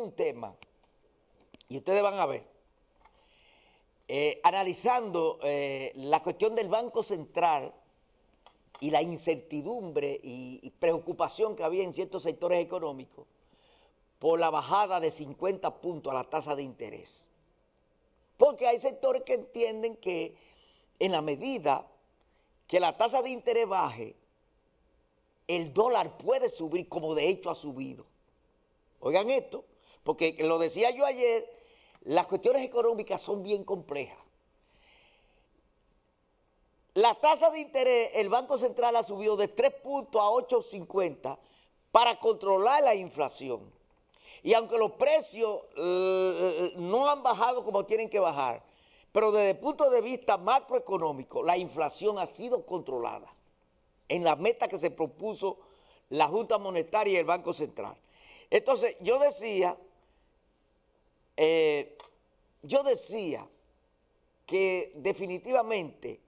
un tema, y ustedes van a ver, eh, analizando eh, la cuestión del Banco Central y la incertidumbre y preocupación que había en ciertos sectores económicos por la bajada de 50 puntos a la tasa de interés. Porque hay sectores que entienden que en la medida que la tasa de interés baje, el dólar puede subir como de hecho ha subido. Oigan esto. Porque lo decía yo ayer, las cuestiones económicas son bien complejas. La tasa de interés, el Banco Central ha subido de 3 puntos a 8,50 para controlar la inflación. Y aunque los precios eh, eh, no han bajado como tienen que bajar, pero desde el punto de vista macroeconómico, la inflación ha sido controlada en la meta que se propuso la Junta Monetaria y el Banco Central. Entonces, yo decía eh, yo decía que definitivamente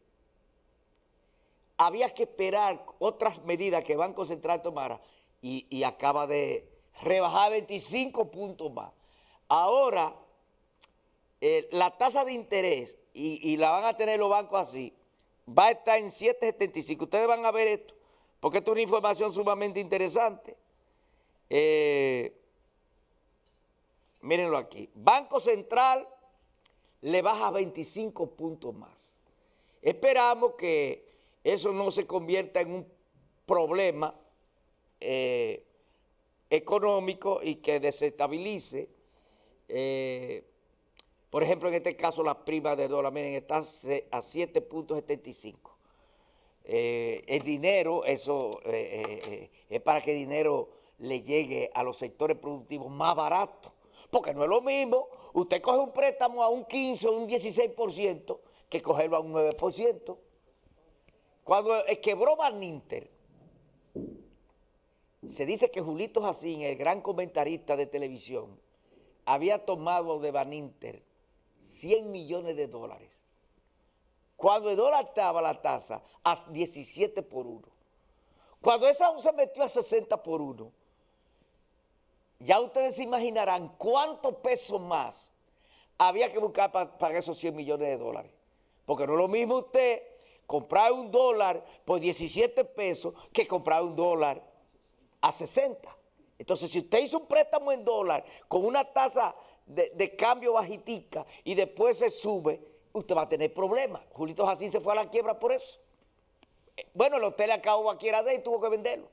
había que esperar otras medidas que Banco Central tomara y, acaba de rebajar 25 puntos más. Ahora, eh, la tasa de interés, y, la van a tener los bancos así, va a estar en 7.75. Ustedes van a ver esto, porque esto es una información sumamente interesante. Eh, mírenlo aquí, Banco Central le baja 25 puntos más. Esperamos que eso no se convierta en un problema eh, económico y que desestabilice, eh, por ejemplo, en este caso las primas de dólar, miren, está a 7.75. Eh, el dinero, eso es para que el dinero le llegue a los sectores productivos más baratos. Porque no es lo mismo, usted coge un préstamo a un 15 o un 16% que cogerlo a un 9%. Cuando quebró Van Inter, se dice que Julito Jacín, el gran comentarista de televisión, había tomado de Van Inter 100 millones de dólares. Cuando el dólar estaba la tasa a 17 por 1. Cuando esa se metió a 60 por 1, ya ustedes se imaginarán cuántos pesos más había que buscar para, esos 100 millones de dólares. Porque no es lo mismo usted comprar un dólar por 17 pesos que comprar un dólar a 60. Entonces, si usted hizo un préstamo en dólar con una tasa de, cambio bajitica y después se sube, usted va a tener problemas. Julito Jacín se fue a la quiebra por eso. Eh, bueno, el hotel acabó aquí era de y tuvo que venderlo.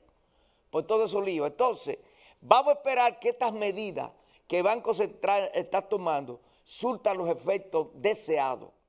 Por todo eso lío. Entonces, Vamos a esperar que estas medidas que el Banco Central está tomando surtan los efectos deseados.